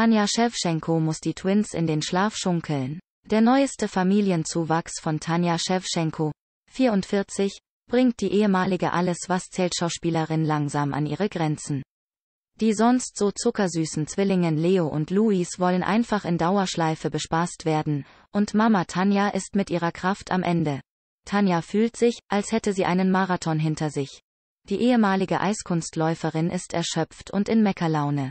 Tanja Schewtschenko muss die Twins in den Schlaf schunkeln. Der neueste Familienzuwachs von Tanja Schewtschenko, 44, bringt die ehemalige Alles was zählt Schauspielerin langsam an ihre Grenzen. Die sonst so zuckersüßen Zwillingen Leo und Luis wollen einfach in Dauerschleife bespaßt werden, und Mama Tanja ist mit ihrer Kraft am Ende. Tanja fühlt sich, als hätte sie einen Marathon hinter sich. Die ehemalige Eiskunstläuferin ist erschöpft und in Meckerlaune.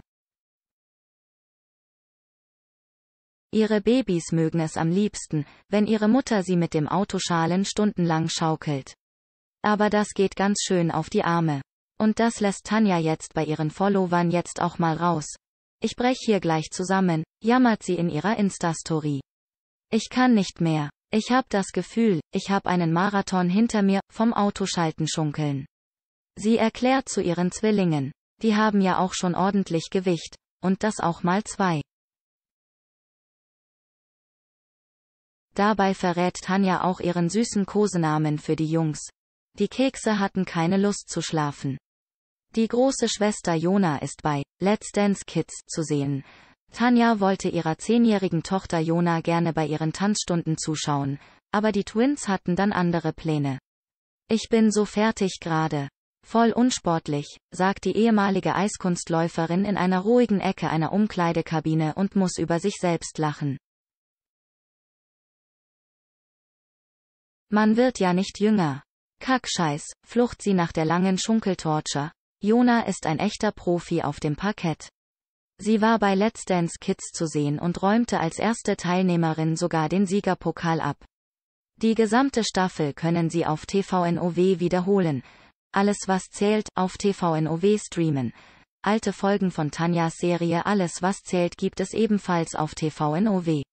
Ihre Babys mögen es am liebsten, wenn ihre Mutter sie mit dem Autoschalen stundenlang schaukelt. Aber das geht ganz schön auf die Arme. Und das lässt Tanja jetzt bei ihren Followern jetzt auch mal raus. Ich brech hier gleich zusammen, jammert sie in ihrer Insta-Story. Ich kann nicht mehr. Ich hab das Gefühl, ich hab einen Marathon hinter mir, vom Autoschalten schunkeln. Sie erklärt zu ihren Zwillingen. Die haben ja auch schon ordentlich Gewicht. Und das auch mal zwei. Dabei verrät Tanja auch ihren süßen Kosenamen für die Jungs. Die Kekse hatten keine Lust zu schlafen. Die große Schwester Jona ist bei Let's Dance Kids zu sehen. Tanja wollte ihrer zehnjährigen Tochter Jona gerne bei ihren Tanzstunden zuschauen, aber die Twins hatten dann andere Pläne. Ich bin so fertig gerade. Voll unsportlich, sagt die ehemalige Eiskunstläuferin in einer ruhigen Ecke einer Umkleidekabine und muss über sich selbst lachen. Man wird ja nicht jünger. Kackscheiß, flucht sie nach der langen Schunkeltorture. Jona ist ein echter Profi auf dem Parkett. Sie war bei Let's Dance Kids zu sehen und räumte als erste Teilnehmerin sogar den Siegerpokal ab. Die gesamte Staffel können Sie auf TVNOW wiederholen. Alles was zählt, auf TVNOW streamen. Alte Folgen von Tanjas Serie Alles was zählt gibt es ebenfalls auf TVNOW.